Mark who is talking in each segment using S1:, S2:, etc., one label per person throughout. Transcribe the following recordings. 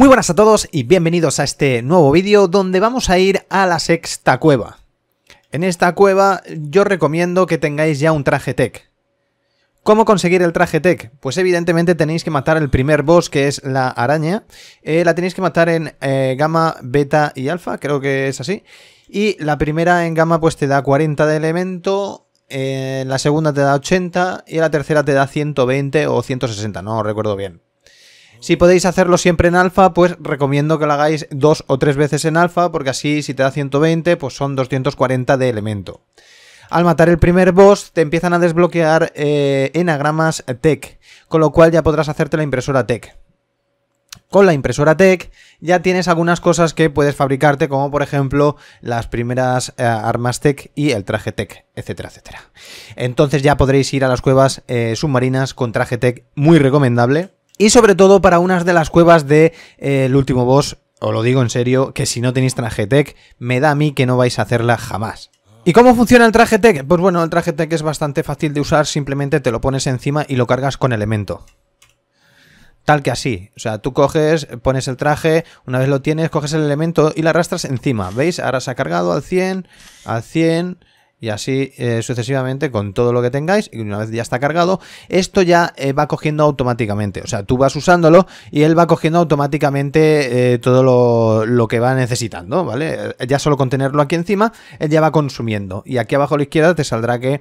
S1: Muy buenas a todos y bienvenidos a este nuevo vídeo donde vamos a ir a la sexta cueva. En esta cueva yo recomiendo que tengáis ya un traje tech. ¿Cómo conseguir el traje tech? Pues evidentemente tenéis que matar el primer boss que es la araña. Eh, la tenéis que matar en eh, gamma, beta y alfa, creo que es así. Y la primera en gamma pues te da 40 de elemento, eh, la segunda te da 80 y la tercera te da 120 o 160, no recuerdo bien. Si podéis hacerlo siempre en alfa, pues recomiendo que lo hagáis dos o tres veces en alfa, porque así si te da 120, pues son 240 de elemento. Al matar el primer boss te empiezan a desbloquear eh, enagramas tech, con lo cual ya podrás hacerte la impresora tech. Con la impresora tech ya tienes algunas cosas que puedes fabricarte, como por ejemplo las primeras eh, armas tech y el traje tech, etcétera, etcétera. Entonces ya podréis ir a las cuevas eh, submarinas con traje tech, muy recomendable y sobre todo para unas de las cuevas de eh, El último boss, os lo digo en serio, que si no tenéis traje tech, me da a mí que no vais a hacerla jamás. ¿Y cómo funciona el traje tech? Pues bueno, el traje tech es bastante fácil de usar, simplemente te lo pones encima y lo cargas con elemento tal que así. O sea, tú coges, pones el traje, una vez lo tienes, coges el elemento y lo arrastras encima. ¿Veis? Ahora se ha cargado al 100, al 100, y así eh, sucesivamente con todo lo que tengáis y una vez ya está cargado, esto ya eh, va cogiendo automáticamente, o sea, tú vas usándolo y él va cogiendo automáticamente eh, todo lo, lo, que va necesitando, ¿vale? Ya solo con tenerlo aquí encima, él ya va consumiendo y aquí abajo a la izquierda te saldrá que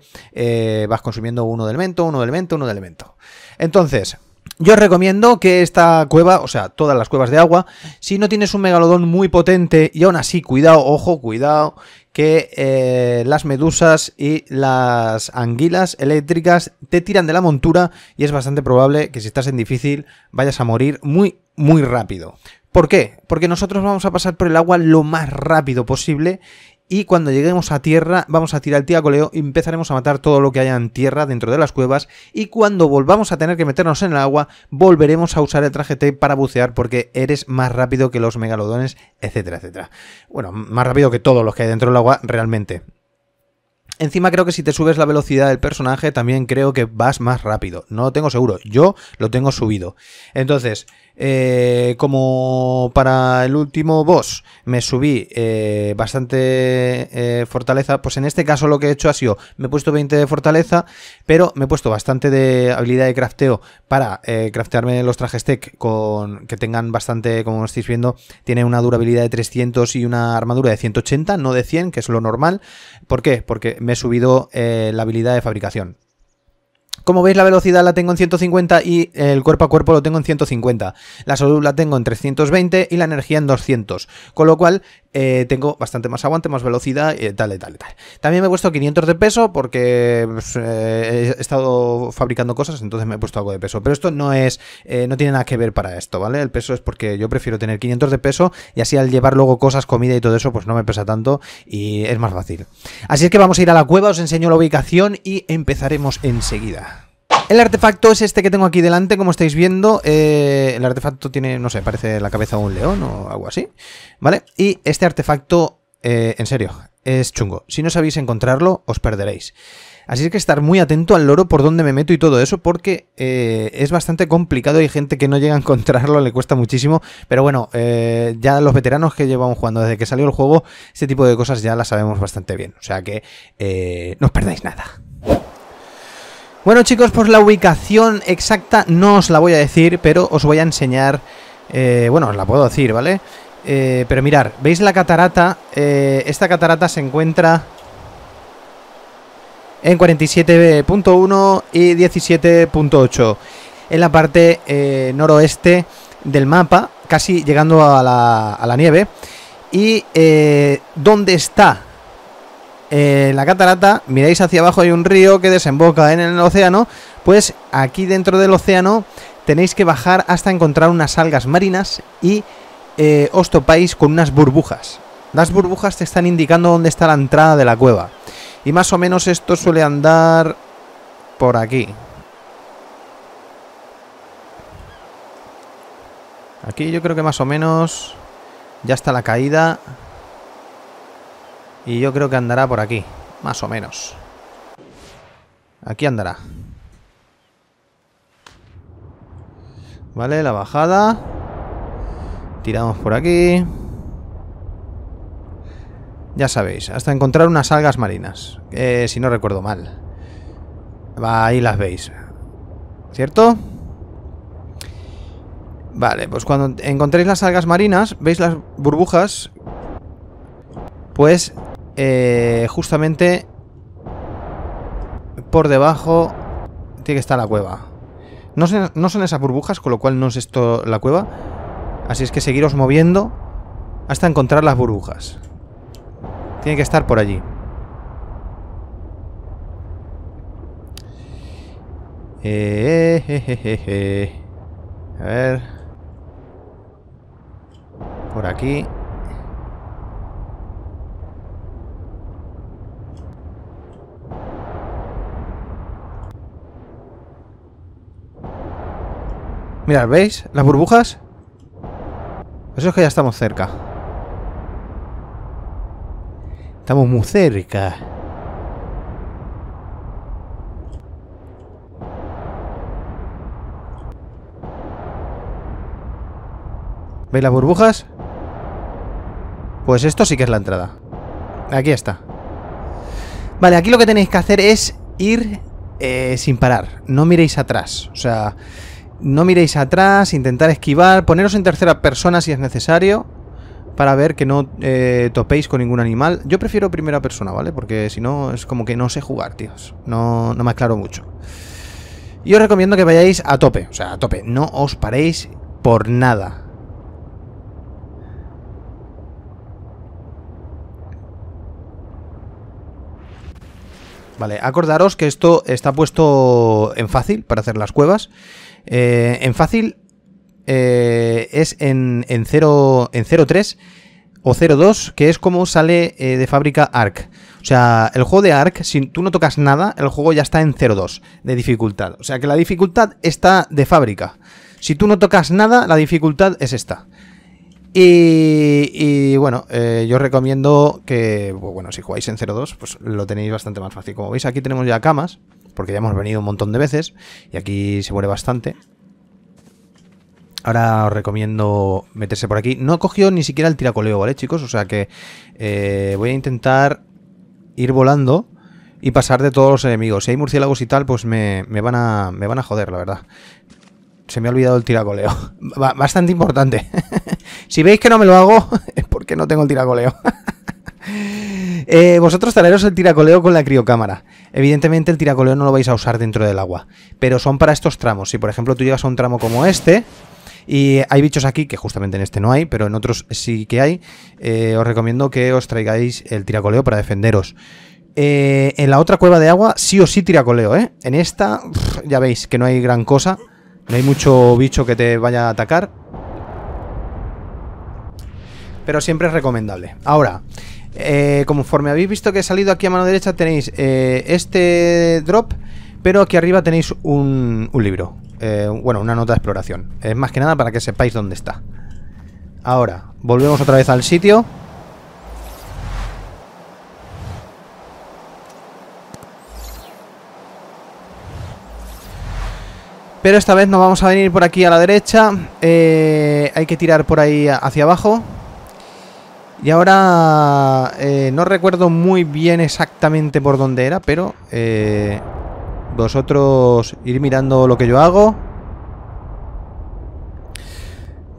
S1: vas consumiendo uno de elemento, uno de elemento, uno de elemento. Entonces, yo os recomiendo que esta cueva, o sea, todas las cuevas de agua, si no tienes un megalodón muy potente, y aún así, cuidado, ojo, cuidado, que eh, las medusas y las anguilas eléctricas te tiran de la montura y es bastante probable que si estás en difícil vayas a morir muy, muy rápido. ¿Por qué? Porque nosotros vamos a pasar por el agua lo más rápido posible y cuando lleguemos a tierra vamos a tirar el coleo y empezaremos a matar todo lo que haya en tierra dentro de las cuevas y cuando volvamos a tener que meternos en el agua volveremos a usar el traje T para bucear porque eres más rápido que los megalodones, etcétera, etcétera. Bueno, más rápido que todos los que hay dentro del agua realmente. Encima creo que si te subes la velocidad del personaje también creo que vas más rápido. No lo tengo seguro. Yo lo tengo subido. Entonces, eh, como para el último boss me subí eh, bastante eh, fortaleza, pues en este caso lo que he hecho ha sido, me he puesto 20 de fortaleza, pero me he puesto bastante de habilidad de crafteo para craftearme los trajes tech con, que tengan bastante, como estáis viendo, tiene una durabilidad de 300 y una armadura de 180, no de 100, que es lo normal. ¿Por qué? Porque me he subido la habilidad de fabricación. Como veis, la velocidad la tengo en 150 y el cuerpo a cuerpo lo tengo en 150. La salud la tengo en 320 y la energía en 200. Con lo cual, eh, tengo bastante más aguante, más velocidad, Y eh, tal, tal, tal. También me he puesto 500 de peso porque pues, eh, he estado fabricando cosas, entonces me he puesto algo de peso. Pero esto no es, no tiene nada que ver para esto, ¿vale? El peso es porque yo prefiero tener 500 de peso y así al llevar luego cosas, comida y todo eso, pues no me pesa tanto y es más fácil. Así es que vamos a ir a la cueva, os enseño la ubicación y empezaremos enseguida. El artefacto es este que tengo aquí delante, como estáis viendo. Eh, el artefacto tiene, no sé, parece la cabeza de un león o algo así. ¿Vale? Y este artefacto, eh, en serio, es chungo. Si no sabéis encontrarlo, os perderéis. Así que estar muy atento al loro por dónde me meto y todo eso, porque eh, es bastante complicado. Hay gente que no llega a encontrarlo, le cuesta muchísimo. Pero bueno, ya los veteranos que llevamos jugando desde que salió el juego, este tipo de cosas ya las sabemos bastante bien. O sea que no os perdáis nada. Bueno chicos, pues la ubicación exacta no os la voy a decir, pero os voy a enseñar... Eh, bueno, os la puedo decir, ¿vale? Eh, pero mirar, ¿veis la catarata? Eh, esta catarata se encuentra en 47.1 y 17.8. En la parte noroeste del mapa, casi llegando a la, nieve. Y dónde está eh, la catarata, miráis hacia abajo, hay un río que desemboca en el océano, pues aquí dentro del océano tenéis que bajar hasta encontrar unas algas marinas y eh, os topáis con unas burbujas. Las burbujas te están indicando dónde está la entrada de la cueva. Y más o menos esto suele andar por aquí. Aquí yo creo que más o menos ya está la caída. Y yo creo que andará por aquí, más o menos. Aquí andará. Vale, la bajada. Tiramos por aquí. Ya sabéis, hasta encontrar unas algas marinas. si no recuerdo mal. ahí las veis. ¿Cierto? Vale, pues cuando encontréis las algas marinas, veis las burbujas, pues eh, justamente por debajo tiene que estar la cueva. No, no son esas burbujas, con lo cual no es esto la cueva. Así es que seguiros moviendo hasta encontrar las burbujas. Tiene que estar por allí. Eh, eh, A ver. Por aquí. Mirad, ¿veis? Las burbujas. Eso es que ya estamos cerca. Estamos muy cerca. ¿Veis las burbujas? Pues esto sí que es la entrada. Aquí está. Vale, aquí lo que tenéis que hacer es ir eh, sin parar. No miréis atrás. O sea, no miréis atrás, intentar esquivar, poneros en tercera persona si es necesario, para ver que no eh, topéis con ningún animal. Yo prefiero primera persona, ¿vale? Porque si no es como que no sé jugar, tíos. No, no me aclaro mucho. Y os recomiendo que vayáis a tope, o sea, a tope. No os paréis por nada. Vale, acordaros que esto está puesto en fácil para hacer las cuevas. Eh, en fácil eh, es en, en, 0, en 0.3 o 0.2, que es como sale eh, de fábrica arc O sea, el juego de arc si tú no tocas nada, el juego ya está en 0.2 de dificultad. O sea que la dificultad está de fábrica. Si tú no tocas nada, la dificultad es esta. Y, bueno, eh, yo recomiendo que, bueno, si jugáis en 0.2, pues lo tenéis bastante más fácil. Como veis, aquí tenemos ya camas, porque ya hemos venido un montón de veces, y aquí se muere bastante. Ahora os recomiendo meterse por aquí. No he cogido ni siquiera el tiracoleo, ¿vale, chicos? O sea que eh, voy a intentar ir volando y pasar de todos los enemigos. Si hay murciélagos y tal, pues me, me, van, a, me van a joder, la verdad se me ha olvidado el tiracoleo. Bastante importante. si veis que no me lo hago, es porque no tengo el tiracoleo. Eh, vosotros traeros el tiracoleo con la criocámara. Evidentemente el tiracoleo no lo vais a usar dentro del agua, pero son para estos tramos. Si por ejemplo tú llegas a un tramo como este, y hay bichos aquí, que justamente en este no hay, pero en otros sí que hay, eh, os recomiendo que os traigáis el tiracoleo para defenderos. Eh, en la otra cueva de agua sí o sí tiracoleo, En esta, ya veis que no hay gran cosa. No hay mucho bicho que te vaya a atacar. Pero siempre es recomendable. Ahora, eh, conforme habéis visto que he salido aquí a mano derecha, tenéis eh, este drop, pero aquí arriba tenéis un, libro. Eh, bueno, una nota de exploración. Es más que nada para que sepáis dónde está. Ahora, volvemos otra vez al sitio. Pero esta vez nos vamos a venir por aquí a la derecha. Eh, hay que tirar por ahí hacia abajo. Y ahora eh, no recuerdo muy bien exactamente por dónde era, pero eh, vosotros ir mirando lo que yo hago.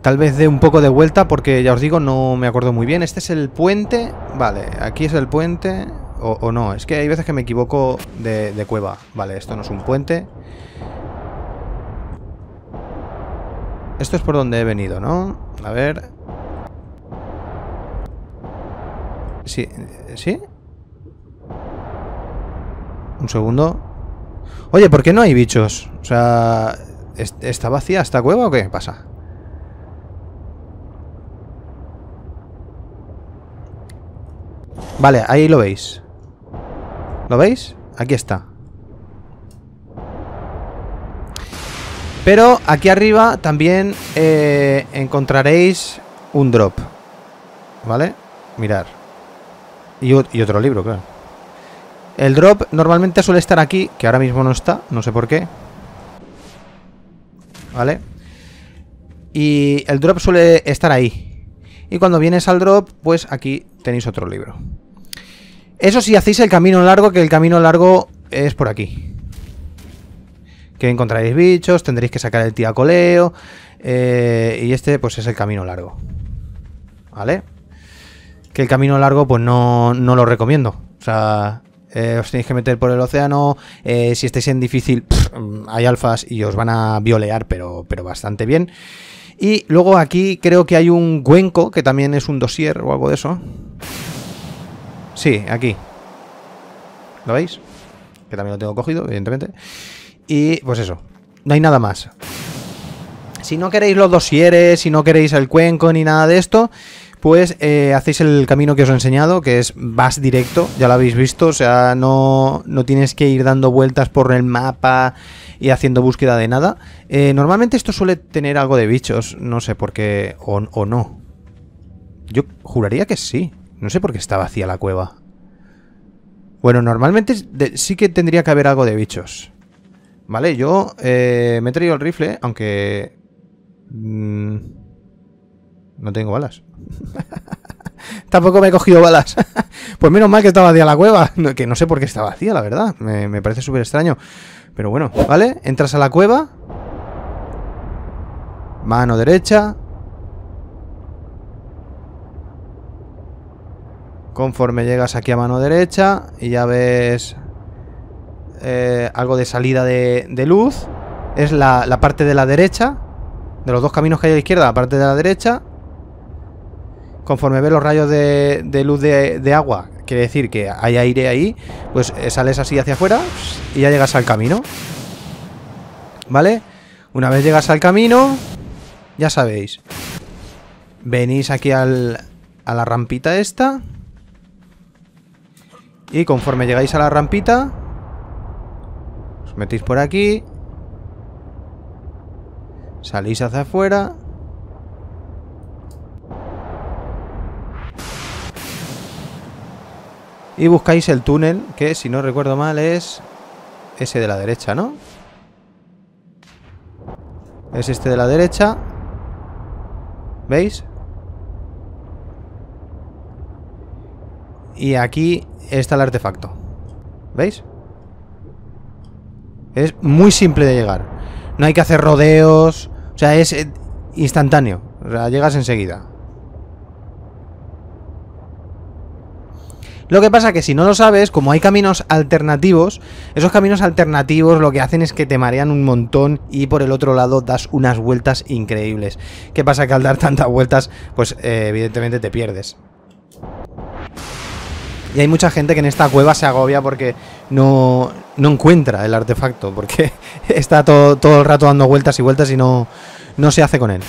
S1: Tal vez dé un poco de vuelta porque ya os digo, no me acuerdo muy bien. Este es el puente. Vale, aquí es el puente. O, no, es que hay veces que me equivoco de, de cueva. Vale, esto no es un puente. Esto es por donde he venido, ¿no? A ver... Sí, ¿sí? Un segundo. Oye, ¿por qué no hay bichos? O sea... ¿Está vacía esta cueva o qué pasa? Vale, ahí lo veis. ¿Lo veis? Aquí está. Pero aquí arriba también eh, encontraréis un drop. ¿Vale? Mirar. Y, otro libro, claro. El drop normalmente suele estar aquí, que ahora mismo no está, no sé por qué. ¿Vale? Y el drop suele estar ahí. Y cuando vienes al drop, pues aquí tenéis otro libro. Eso si sí, hacéis el camino largo, que el camino largo es por aquí que encontraréis bichos, tendréis que sacar el tía coleo eh, y este pues es el camino largo. ¿Vale? Que el camino largo pues no, lo recomiendo. O sea, eh, os tenéis que meter por el océano. Eh, si estáis en difícil, hay alfas y os van a violear, pero, pero bastante bien. Y luego aquí creo que hay un cuenco, que también es un dosier o algo de eso. Sí, aquí. ¿Lo veis? Que también lo tengo cogido, evidentemente. Y pues eso, no hay nada más. Si no queréis los dosieres, si no queréis el cuenco ni nada de esto, pues eh, hacéis el camino que os he enseñado, que es vas directo, ya lo habéis visto, o sea, no, no tienes que ir dando vueltas por el mapa y haciendo búsqueda de nada. Eh, normalmente esto suele tener algo de bichos, no sé por qué, o, o no. Yo juraría que sí, no sé por qué está vacía la cueva. Bueno, normalmente sí que tendría que haber algo de bichos. Vale, yo eh, me he traído el rifle, aunque... Mm, no tengo balas. Tampoco me he cogido balas. pues menos mal que estaba vacía la cueva. Que no sé por qué estaba vacía, la verdad. Me, me parece súper extraño. Pero bueno, ¿vale? Entras a la cueva. Mano derecha. Conforme llegas aquí a mano derecha y ya ves eh, algo de salida de, luz. Es la, parte de la derecha. De los dos caminos que hay a la izquierda, la parte de la derecha. Conforme ve los rayos de, luz de, de, agua, quiere decir que hay aire ahí, pues eh, sales así hacia afuera y ya llegas al camino. ¿Vale? Una vez llegas al camino, ya sabéis. Venís aquí al, a la rampita esta. Y conforme llegáis a la rampita, metéis por aquí. Salís hacia afuera. Y buscáis el túnel, que si no recuerdo mal es ese de la derecha, ¿no? Es este de la derecha. ¿Veis? Y aquí está el artefacto. ¿Veis? Es muy simple de llegar. No hay que hacer rodeos. O sea, es eh, instantáneo. O sea, llegas enseguida. Lo que pasa que si no lo sabes, como hay caminos alternativos, esos caminos alternativos lo que hacen es que te marean un montón y por el otro lado das unas vueltas increíbles. ¿Qué pasa que al dar tantas vueltas, pues eh, evidentemente te pierdes? Y hay mucha gente que en esta cueva se agobia porque no, no encuentra el artefacto porque está todo, todo el rato dando vueltas y vueltas y no, se hace con él.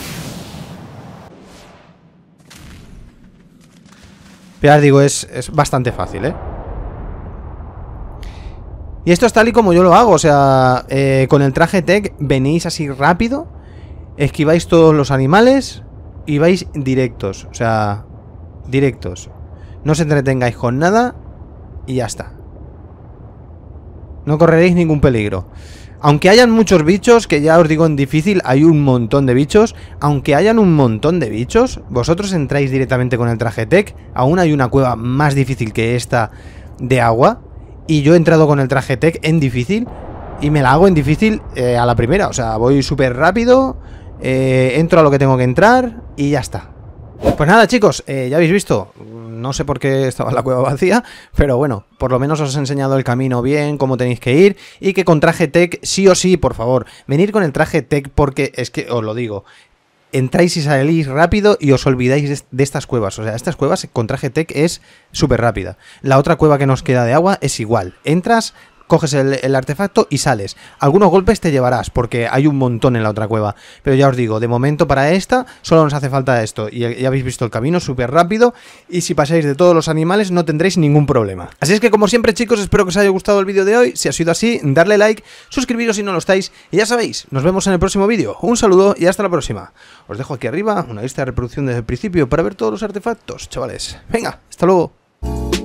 S1: pero digo, es, bastante fácil, ¿eh? Y esto es tal y como yo lo hago, o sea, eh, con el traje tech venís así rápido, esquiváis todos los animales y vais directos, o sea, directos. No os entretengáis con nada y ya está. No correréis ningún peligro. Aunque hayan muchos bichos, que ya os digo en difícil, hay un montón de bichos. Aunque hayan un montón de bichos, vosotros entráis directamente con el traje tech. Aún hay una cueva más difícil que esta de agua. Y yo he entrado con el traje tech en difícil. Y me la hago en difícil eh, a la primera. O sea, voy súper rápido. Eh, entro a lo que tengo que entrar. Y ya está. Pues nada, chicos, eh, ya habéis visto no sé por qué estaba la cueva vacía, pero bueno, por lo menos os he enseñado el camino bien, cómo tenéis que ir y que con traje tech, sí o sí, por favor, venir con el traje tech porque es que os lo digo, entráis y salís rápido y os olvidáis de estas cuevas. O sea, estas cuevas con traje tech es súper rápida. La otra cueva que nos queda de agua es igual. Entras, coges el, artefacto y sales. Algunos golpes te llevarás, porque hay un montón en la otra cueva. Pero ya os digo, de momento para esta solo nos hace falta esto. Y ya habéis visto el camino súper rápido. Y si pasáis de todos los animales no tendréis ningún problema. Así es que como siempre chicos, espero que os haya gustado el vídeo de hoy. Si ha sido así, darle like, suscribiros si no lo estáis. Y ya sabéis, nos vemos en el próximo vídeo. Un saludo y hasta la próxima. Os dejo aquí arriba una lista de reproducción desde el principio para ver todos los artefactos, chavales. Venga, hasta luego.